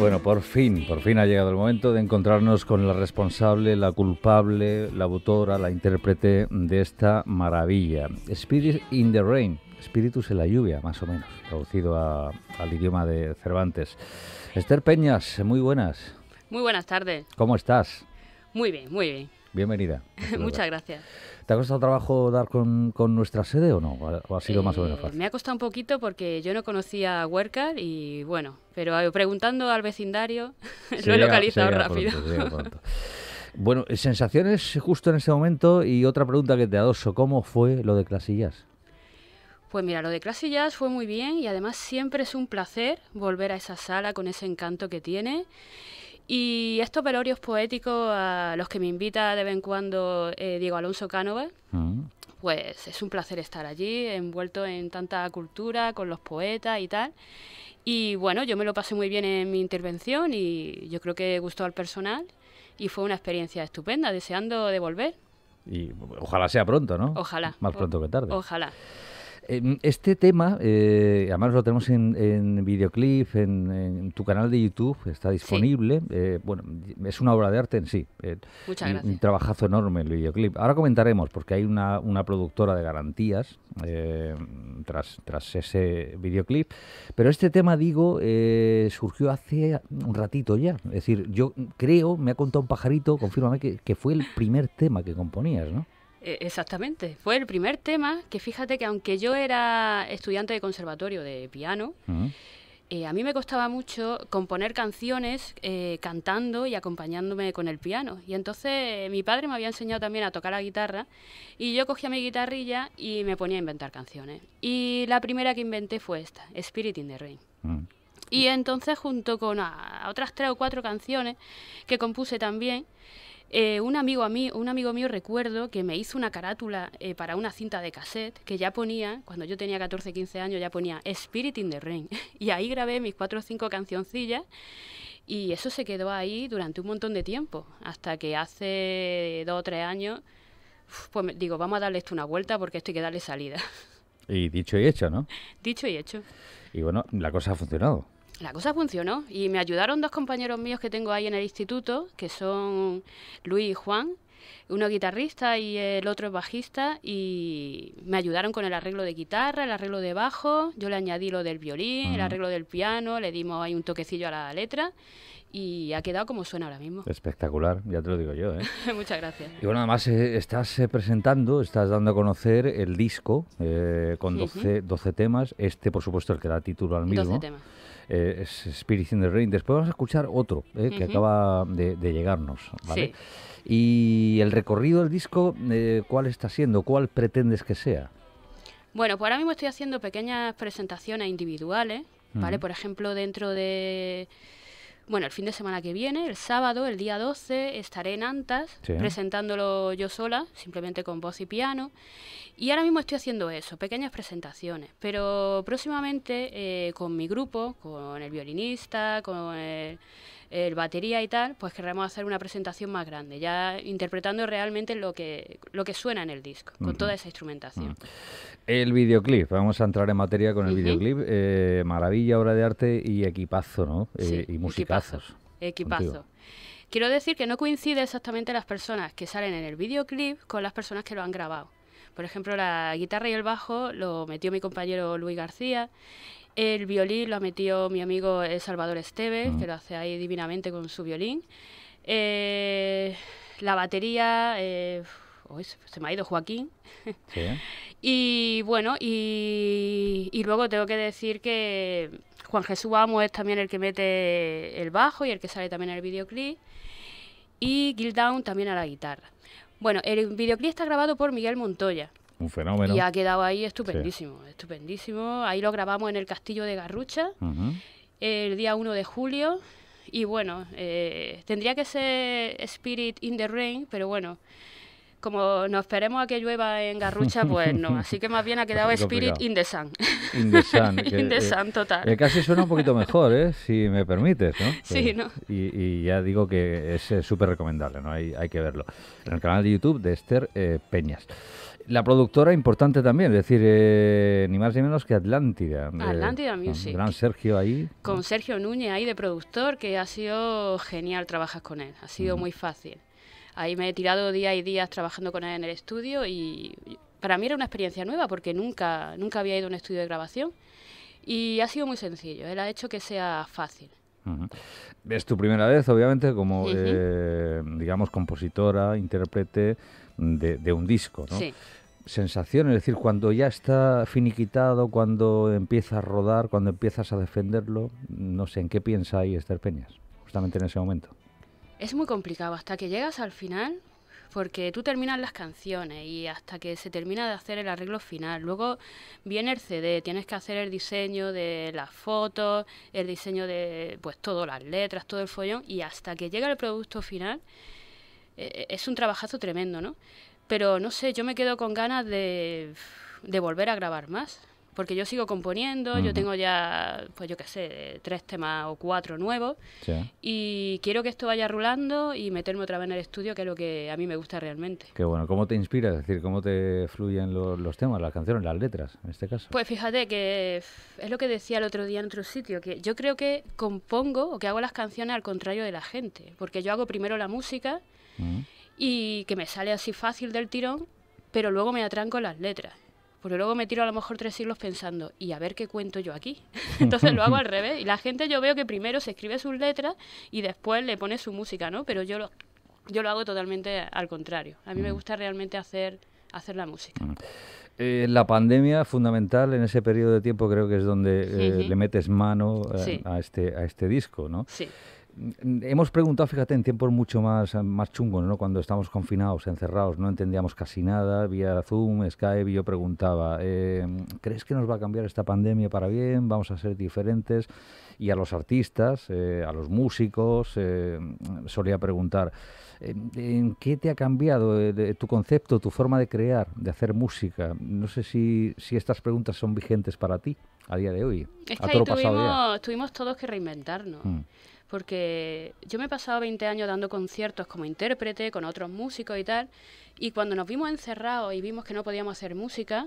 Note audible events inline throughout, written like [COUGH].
Bueno, por fin, por fin ha llegado el momento de encontrarnos con la responsable, la culpable, la autora, la intérprete de esta maravilla. Spirit in the Rain, Espíritus en la lluvia, más o menos, traducido al idioma de Cervantes. Esther Peñas, muy buenas. Muy buenas tardes. ¿Cómo estás? Muy bien, muy bien. Bienvenida. [LAUGHS] Muchas gracias. ¿Te ha costado trabajo dar con, nuestra sede o no? ¿O ha sido más o menos eh, fácil? me ha costado un poquito porque yo no conocía Huercar y bueno, pero preguntando al vecindario [LAUGHS] lo he localizado rápido. [LAUGHS] bueno, eh, sensaciones justo en ese momento y otra pregunta que te adoso, ¿cómo fue lo de Clasillas? Pues mira, lo de Clasillas fue muy bien y además siempre es un placer volver a esa sala con ese encanto que tiene. Y estos velorios poéticos a los que me invita de vez en cuando eh, Diego Alonso Cánova, mm. pues es un placer estar allí, envuelto en tanta cultura, con los poetas y tal. Y bueno, yo me lo pasé muy bien en mi intervención y yo creo que gustó al personal y fue una experiencia estupenda, deseando devolver. Y ojalá sea pronto, ¿no? Ojalá. Más pronto que tarde. Ojalá. Em, este tema, eh, además lo tenemos en, videoclip, en, tu canal de YouTube, está disponible. Eh, bueno, es una obra de arte en sí. Eh, Muchas gracias. Un, trabajazo enorme el videoclip. Ahora comentaremos, porque hay una, productora de garantías tras, tras ese videoclip. Pero este tema, digo, surgió hace un ratito ya. Es decir, yo creo, me ha contado un pajarito, confírmame, que fue el primer tema que componías, ¿no? Eh, exactamente, fue el primer tema que fíjate que aunque yo era estudiante de conservatorio de piano, eh, a mí me costaba mucho componer canciones eh, cantando y acompañándome con el piano. Y entonces mi padre me había enseñado también a tocar la guitarra y yo cogía mi guitarrilla y me ponía a inventar canciones. Y la primera que inventé fue esta, Spirit in the Rain. Mm. Y entonces junto con otras tres o cuatro canciones que compuse también, eh, un, amigo a mí, un amigo mío recuerdo que me hizo una carátula eh, para una cinta de cassette que ya ponía, cuando yo tenía 14, 15 años, ya ponía Spirit in the Rain. [LAUGHS] Y ahí grabé mis cuatro o cinco cancioncillas y eso se quedó ahí durante un montón de tiempo, hasta que hace dos o tres años, pues digo, vamos a darle esto una vuelta porque esto hay que darle salida. [LAUGHS] Y dicho y hecho, ¿no? Dicho y hecho. Y bueno, la cosa ha funcionado la cosa funcionó y me ayudaron dos compañeros míos que tengo ahí en el instituto, que son Luis y Juan, uno guitarrista y el otro es bajista, y me ayudaron con el arreglo de guitarra, el arreglo de bajo, yo le añadí lo del violín, el arreglo del piano, le dimos ahí un toquecillo a la letra y ha quedado como suena ahora mismo. Espectacular, ya te lo digo yo. ¿eh? [LAUGHS] Muchas gracias. Y bueno, además eh, estás eh, presentando, estás dando a conocer el disco eh, con 12, 12, temas, este por supuesto el que da título al mismo. 12 temas. Eh, ...es Spirit in the Rain. Después vamos a escuchar otro eh, que acaba de, llegarnos. ¿vale? Y el recorrido del disco, eh, ¿cuál está siendo? ¿Cuál pretendes que sea? Bueno, pues ahora mismo estoy haciendo pequeñas presentaciones individuales, ¿vale? Por ejemplo, dentro de bueno, el fin de semana que viene, el sábado, el día 12, estaré en Antas presentándolo yo sola, simplemente con voz y piano. Y ahora mismo estoy haciendo eso, pequeñas presentaciones. Pero próximamente eh, con mi grupo, con el violinista, con el el batería y tal, pues querremos hacer una presentación más grande, ya interpretando realmente lo que, lo que suena en el disco, con toda esa instrumentación. Mm. El videoclip, vamos a entrar en materia con el videoclip, eh, maravilla, obra de arte y equipazo, ¿no? Eh, y musicazos. Equipazo. equipazo. Quiero decir que no coincide exactamente las personas que salen en el videoclip con las personas que lo han grabado. Por ejemplo, la guitarra y el bajo lo metió mi compañero Luis García el violín lo ha metido mi amigo eh, Salvador Esteves, que lo hace ahí divinamente con su violín. Eh, la batería, eh, se me ha ido Joaquín. [LAUGHS] y bueno, y, y luego tengo que decir que Juan Jesús Amo es también el que mete el bajo y el que sale también en el videoclip. Y Gil Down también a la guitarra. Bueno, el videoclip está grabado por Miguel Montoya un fenómeno. Y ha quedado ahí estupendísimo, estupendísimo. Ahí lo grabamos en el Castillo de Garrucha el día 1 de julio. Y bueno, eh, tendría que ser Spirit in the Rain, pero bueno, como nos esperemos a que llueva en Garrucha, pues no. [LAUGHS] Así que más bien ha quedado Spirit in the Sun. In the Sun. [LAUGHS] in the eh, sun, total. casi suena un poquito mejor, ¿eh? si me permites, [LAUGHS] sí, eh, ¿no? Y, ya digo que es súper recomendable, ¿no? Hay, hay que verlo. En el canal de YouTube de Esther Peñas. La productora importante también, es decir, ni más ni menos que Atlántida. Atlántida Music. Con Sergio ahí. Con Sergio Núñez ahí de productor, que ha sido genial trabajar con él, ha sido muy fácil. Ahí me he tirado días y días trabajando con él en el estudio y para mí era una experiencia nueva porque nunca, nunca había ido a un estudio de grabación y ha sido muy sencillo, él ha hecho que sea fácil. Es tu primera vez, obviamente, como, eh, digamos, compositora, intérprete de, de un disco, ¿no? Sí. Sensaciones, es decir, cuando ya está finiquitado, cuando empieza a rodar, cuando empiezas a defenderlo, no sé, ¿en qué piensa ahí Esther Peñas, justamente en ese momento? es muy complicado hasta que llegas al final, porque tú terminas las canciones y hasta que se termina de hacer el arreglo final. Luego viene el CD, tienes que hacer el diseño de las fotos, el diseño de pues todas las letras, todo el follón y hasta que llega el producto final e, e, es un trabajazo tremendo, ¿no? Pero no sé, yo me quedo con ganas de volver a grabar más porque yo sigo componiendo, yo tengo ya, pues yo qué sé, tres temas o cuatro nuevos, y quiero que esto vaya rulando y meterme otra vez en el estudio, que es lo que a mí me gusta realmente. Qué bueno, ¿cómo te inspiras? Es decir, ¿cómo te fluyen los, temas, las canciones, las letras, en este caso? Pues fíjate que es lo que decía el otro día en otro sitio, que yo creo que compongo o que hago las canciones al contrario de la gente, porque yo hago primero la música y que me sale así fácil del tirón, pero luego me atranco las letras porque luego me tiro a lo mejor tres siglos pensando, y a ver qué cuento yo aquí. [LAUGHS] Entonces lo hago al revés. Y la gente yo veo que primero se escribe sus letras y después le pone su música, ¿no? Pero yo lo, yo lo hago totalmente al contrario. A mí me mm. gusta realmente hacer, hacer la música. Mm. Eh, la pandemia fundamental en ese periodo de tiempo creo que es donde eh, le metes mano eh, a, este, a este disco, ¿no? Sí. Hemos preguntado, fíjate, en tiempos mucho más, más chungos, ¿no? Cuando estábamos confinados, encerrados, no entendíamos casi nada, vía Zoom, Skype, yo preguntaba, eh, ¿crees que nos va a cambiar esta pandemia para bien? ¿Vamos a ser diferentes? Y a los artistas, eh, a los músicos, eh, solía preguntar, ¿en qué te ha cambiado tu concepto, tu forma de crear, de hacer música? No sé si, si estas preguntas son vigentes para ti a día de hoy. Es que tuvimos, todos que reinventarnos. Mm porque yo me he pasado 20 años dando conciertos como intérprete con otros músicos y tal, y cuando nos vimos encerrados y vimos que no podíamos hacer música,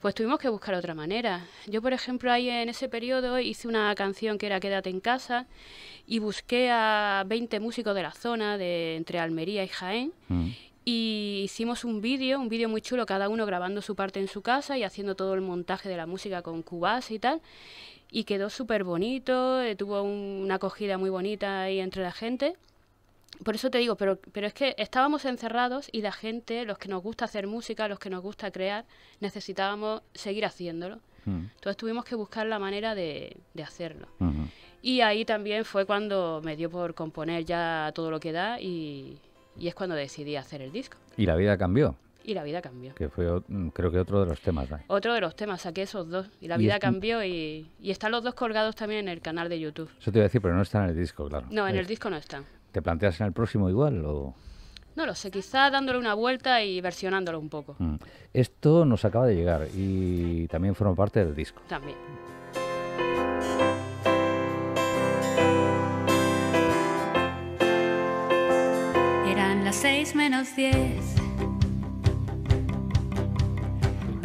pues tuvimos que buscar otra manera. Yo, por ejemplo, ahí en ese periodo hice una canción que era Quédate en casa y busqué a 20 músicos de la zona, de entre Almería y Jaén, mm. y hicimos un vídeo, un vídeo muy chulo, cada uno grabando su parte en su casa y haciendo todo el montaje de la música con cubas y tal y quedó súper bonito, eh, tuvo una acogida muy bonita ahí entre la gente. Por eso te digo, pero, pero es que estábamos encerrados y la gente, los que nos gusta hacer música, los que nos gusta crear, necesitábamos seguir haciéndolo. Mm. Entonces tuvimos que buscar la manera de, hacerlo. Y ahí también fue cuando me dio por componer ya todo lo que da y es cuando decidí hacer el disco. ¿Y la vida cambió? y la vida cambió. Que fue, mm, creo que otro de los temas. ¿eh? Otro de los temas, saqué esos dos. Y la vida cambió y, y, están los dos colgados también en el canal de YouTube. Eso te iba a decir, pero no están en el disco, claro. No, en eh, el disco no están. ¿Te planteas en el próximo igual o...? No lo sé, quizá dándole una vuelta y versionándolo un poco. Mm. Esto nos acaba de llegar y también fueron parte del disco. También. Eran las seis menos diez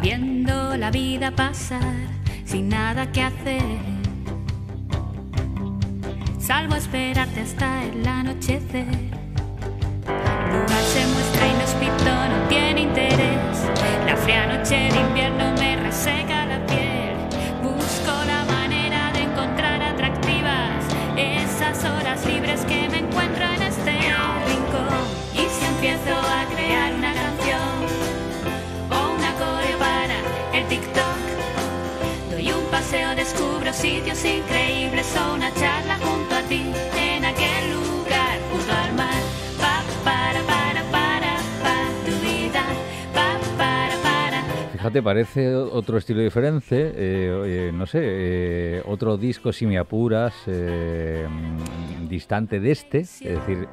viendo la vida pasar sin nada que hacer. Salvo esperarte hasta el anochecer. lugar se muestra inhóspito, no tiene interés. La fría noche de invierno. increíble son una charla junto a ti, en aquel lugar, junto al mar. Pa, para, para, para, para, tu vida, pa, para, para. Fíjate, parece otro estilo diferente, eh, no sé, eh, otro disco si me apuras, eh, distante de este, es decir,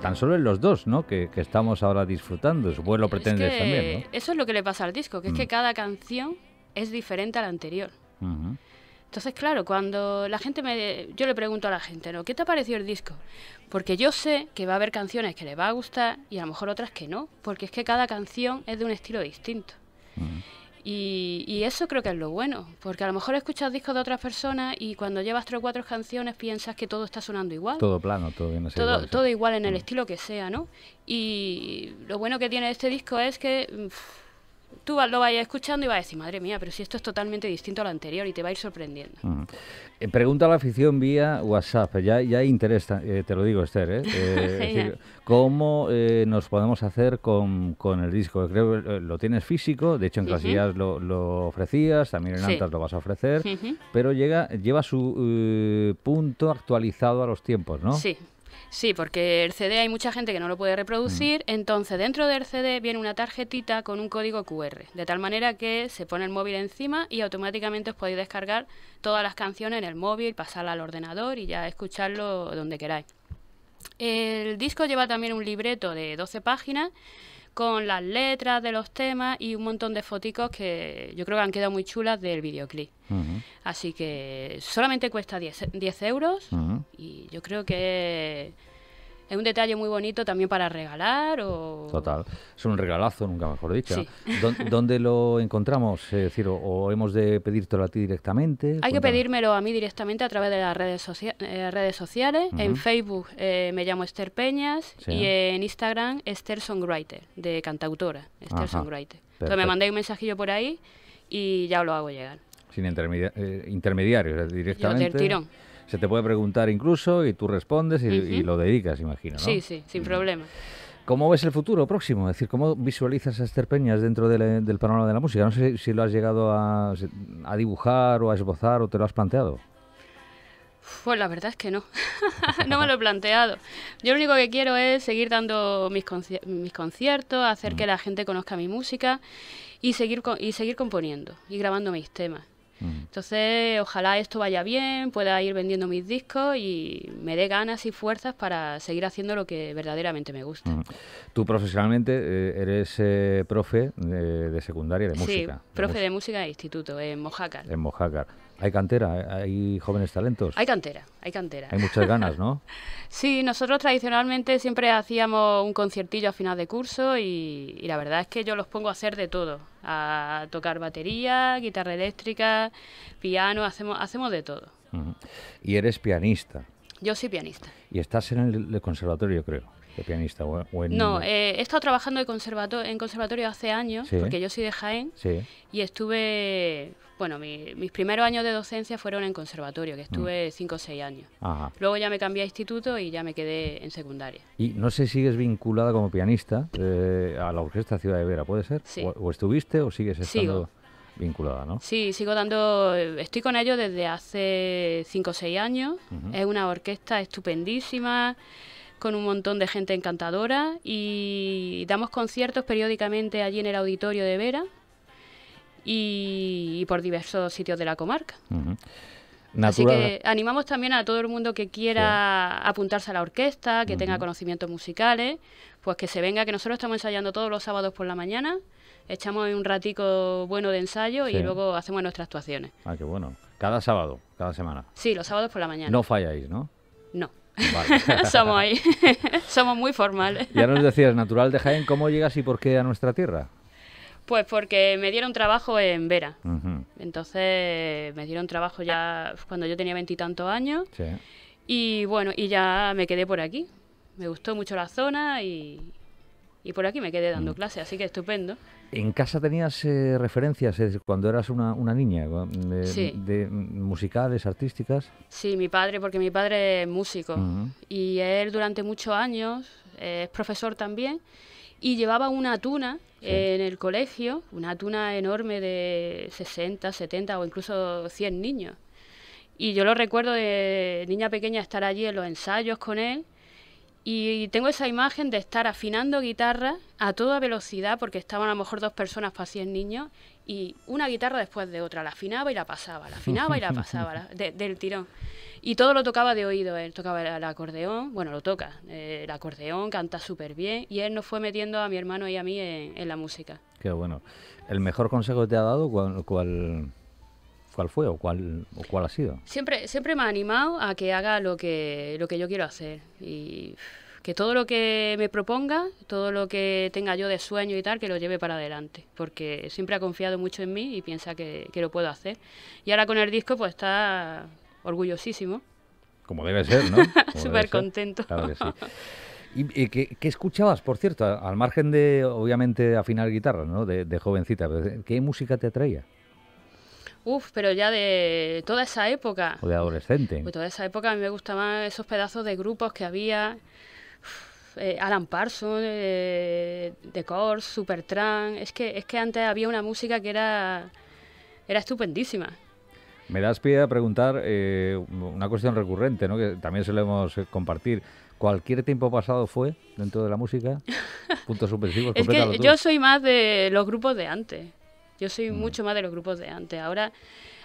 tan solo en los dos, ¿no? Que, estamos ahora disfrutando, supongo que lo también, ¿no? Eso es lo que le pasa al disco, que es que mm. cada canción es diferente a la anterior. Uh entonces, claro, cuando la gente me... Yo le pregunto a la gente, ¿no? ¿Qué te ha parecido el disco? Porque yo sé que va a haber canciones que les va a gustar y a lo mejor otras que no, porque es que cada canción es de un estilo distinto. y, eso creo que es lo bueno, porque a lo mejor escuchas discos de otras personas y cuando llevas tres o cuatro canciones piensas que todo está sonando igual. Todo plano, todo bien. todo, igual, en el mm. estilo que sea, ¿no? Y lo bueno que tiene este disco es que... Mm, tú lo vayas escuchando y vas a decir, madre mía, pero si esto es totalmente distinto a lo anterior y te va a ir sorprendiendo. Mm. Eh, pregunta a la afición vía WhatsApp, ya, ya interesa, eh, te lo digo Esther, ¿eh? [LAUGHS] eh es decir, ¿cómo nos podemos hacer con, con, el disco? Creo que lo tienes físico, de hecho en uh lo, lo, ofrecías, también en altas lo vas a ofrecer, pero llega, lleva su punto actualizado a los tiempos, ¿no? Sí, Sí, porque el CD hay mucha gente que no lo puede reproducir, mm. entonces dentro del CD viene una tarjetita con un código QR, de tal manera que se pone el móvil encima y automáticamente os podéis descargar todas las canciones en el móvil, pasarla al ordenador y ya escucharlo donde queráis. El disco lleva también un libreto de 12 páginas con las letras de los temas y un montón de foticos que yo creo que han quedado muy chulas del videoclip. Así que solamente cuesta 10, euros y yo creo que es un detalle muy bonito también para regalar o... Total, es un regalazo, nunca mejor dicho. ¿Dónde lo encontramos, Es decir, o, hemos de pedírtelo a ti directamente? Hay que pedírmelo a mí directamente a través de las redes, eh, sociales. En Facebook eh, me llamo Esther Peñas y en Instagram Esther Songwriter, de cantautora, Esther Entonces me mandáis un mensajillo por ahí y ya os lo hago llegar. Sin eh, intermediarios, directamente. Yo tirón se te puede preguntar incluso y tú respondes y, lo dedicas, imagino. ¿no? Sí, sí, sin mm. problema. ¿Cómo ves el futuro próximo? Es decir, ¿cómo visualizas a Esther Peñas dentro del panorama de la música? No sé si lo has llegado a, dibujar o a esbozar o te lo has planteado. Pues la verdad es que no. [LAUGHS] no me lo he planteado. Yo lo único que quiero es seguir dando mis, conciertos, hacer mm. que la gente conozca mi música y seguir, y seguir componiendo y grabando mis temas. Entonces, ojalá esto vaya bien, pueda ir vendiendo mis discos y me dé ganas y fuerzas para seguir haciendo lo que verdaderamente me gusta. Tú profesionalmente eh, eres eh, profe de, secundaria de música. Sí, profe de, música de instituto, en Mojácar. En Mojácar. Hay cantera, eh, hay jóvenes talentos. Hay cantera, hay cantera. Hay muchas ganas, ¿no? [LAUGHS] sí, nosotros tradicionalmente siempre hacíamos un conciertillo a final de curso y, la verdad es que yo los pongo a hacer de todo, a tocar batería, guitarra eléctrica, piano, hacemos, hacemos de todo. Y eres pianista. Yo soy pianista. Y estás en el, el conservatorio, creo pianista? No, eh, he estado trabajando en conservatorio hace años, porque yo soy de Jaén, y estuve, bueno, mis primeros años de docencia fueron en conservatorio, que estuve 5 mm. o seis años. Luego ya me cambié a instituto y ya me quedé en secundaria. Y no sé, si sigues vinculada como pianista eh, a la Orquesta Ciudad de Vera, ¿puede ser? O, estuviste o sigues estando...? vinculada, ¿no? Sí, sigo dando, estoy con ellos desde hace 5 o 6 años, es una orquesta estupendísima, con un montón de gente encantadora y damos conciertos periódicamente allí en el auditorio de Vera y, por diversos sitios de la comarca. Así que animamos también a todo el mundo que quiera apuntarse a la orquesta, que tenga conocimientos musicales, pues que se venga, que nosotros estamos ensayando todos los sábados por la mañana, echamos un ratico bueno de ensayo y luego hacemos nuestras actuaciones. Ah, qué bueno. Cada sábado, cada semana. Sí, los sábados por la mañana. No falláis, ¿no? No. [LAUGHS] Somos ahí. [LAUGHS] Somos muy formales. Ya nos decías, natural de Jaén, ¿cómo llegas y por qué a nuestra tierra? Pues porque me dieron trabajo en Vera. Entonces me dieron trabajo ya cuando yo tenía veintitantos años. Y bueno, y ya me quedé por aquí. Me gustó mucho la zona y, por aquí me quedé dando mm. clases, así que estupendo. ¿En casa tenías eh, referencias eh, cuando eras una, niña eh, de, musicales, artísticas? Sí, mi padre, porque mi padre es músico y él durante muchos años es profesor también y llevaba una tuna en el colegio, una tuna enorme de 60, 70 o incluso 100 niños. Y yo lo recuerdo de niña pequeña estar allí en los ensayos con él y tengo esa imagen de estar afinando guitarra a toda velocidad, porque estaban a lo mejor dos personas para 100 niños, y una guitarra después de otra, la afinaba y la pasaba, la afinaba y la pasaba, del tirón. Y todo lo tocaba de oído, él tocaba el, acordeón, bueno, lo toca, eh, el acordeón, canta súper bien, y él nos fue metiendo a mi hermano y a mí en, la música. Qué bueno. ¿El mejor consejo que te ha dado, cuál, cuál fue o cuál, o cuál ha sido? Siempre, siempre me ha animado a que haga lo que, lo que yo quiero hacer y que todo lo que me proponga, todo lo que tenga yo de sueño y tal, que lo lleve para adelante, porque siempre ha confiado mucho en mí y piensa que, que lo puedo hacer. Y ahora con el disco pues está orgullosísimo. Como debe ser, ¿no? [LAUGHS] Súper contento. Claro que sí. ¿Y qué, escuchabas, por cierto, al margen de, obviamente, afinar guitarra, ¿no? De, de jovencita, ¿qué música te atraía? Uf, pero ya de toda esa época. de adolescente. Pues toda esa época a mí me gustaban esos pedazos de grupos que había. Eh, Alan Parsons, eh, The Course, Supertramp. Es que, es que antes había una música que era, era estupendísima. Me das pie a preguntar eh, una cuestión recurrente, ¿no? que también solemos eh, compartir. ¿Cualquier tiempo pasado fue dentro de la música? [LAUGHS] Puntos suspensivos. es que yo soy más de los grupos de antes. Yo soy mm. mucho más de los grupos de antes. Ahora,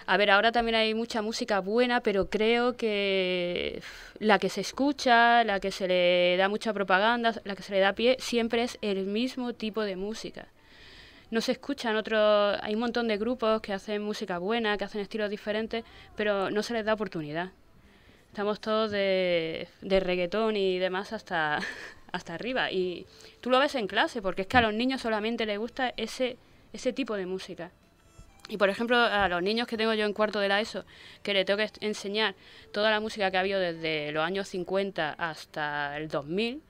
a ver, ahora también hay mucha música buena, pero creo que la que se escucha, la que se le da mucha propaganda, la que se le da pie, siempre es el mismo tipo de música. No se escuchan otros, hay un montón de grupos que hacen música buena, que hacen estilos diferentes, pero no se les da oportunidad. Estamos todos de, de reggaetón y demás hasta, [LAUGHS] hasta arriba. Y tú lo ves en clase, porque es que a mm. los niños solamente les gusta ese ese tipo de música. Y por ejemplo, a los niños que tengo yo en cuarto de la ESO, que le tengo que enseñar toda la música que ha habido desde los años 50 hasta el 2000,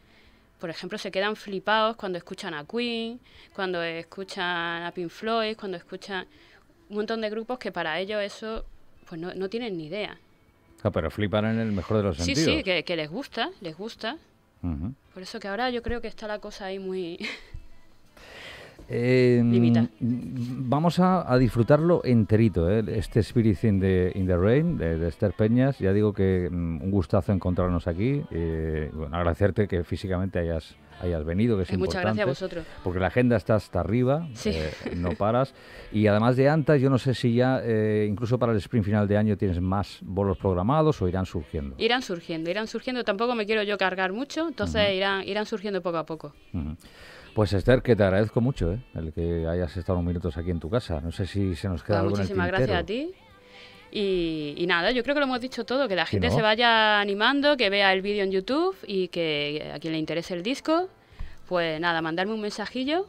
por ejemplo, se quedan flipados cuando escuchan a Queen, cuando escuchan a Pink Floyd, cuando escuchan un montón de grupos que para ellos eso pues no, tienen ni idea. Ah, pero flipan en el mejor de los sentidos. Sí, sí, que, les gusta, les gusta. Por eso que ahora yo creo que está la cosa ahí muy... [LAUGHS] Em, vamos a, disfrutarlo enterito, ¿eh? este Spirit in the, in the Rain de, Esther Peñas. Ya digo que mm, un gustazo encontrarnos aquí. Eh, agradecerte que físicamente hayas, hayas venido, que es Muchas gracias a vosotros. Porque la agenda está hasta arriba, eh, no paras. Y además de Antas, yo no sé si ya, incluso para el sprint final de año, tienes más bolos programados o irán surgiendo. Irán surgiendo, irán surgiendo. Tampoco me quiero yo cargar mucho, entonces irán, irán surgiendo poco a poco. Pues Esther, que te agradezco mucho ¿eh? el que hayas estado unos minutos aquí en tu casa. No sé si se nos queda pues algo Muchísimas gracias a ti. Y, nada, yo creo que lo hemos dicho todo, que la gente se vaya animando, que vea el vídeo en YouTube y que a quien le interese el disco, pues nada, mandarme un mensajillo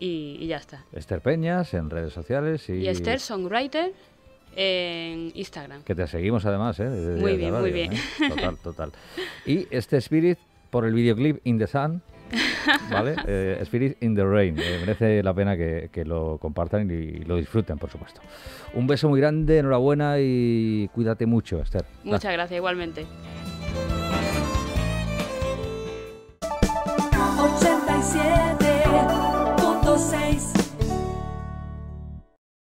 y, ya está. Esther Peñas en redes sociales y... Esther Songwriter en Instagram. Que te seguimos además, ¿eh? muy bien, muy bien. ¿eh? [LAUGHS] Total, total. Y este Spirit por el videoclip In The Sun ¿Vale? [LAUGHS] Eh, Spirit in the Rain. Eh, merece la pena que, lo compartan y, lo disfruten, por supuesto. Un beso muy grande, enhorabuena y cuídate mucho, Esther. Muchas gracias igualmente.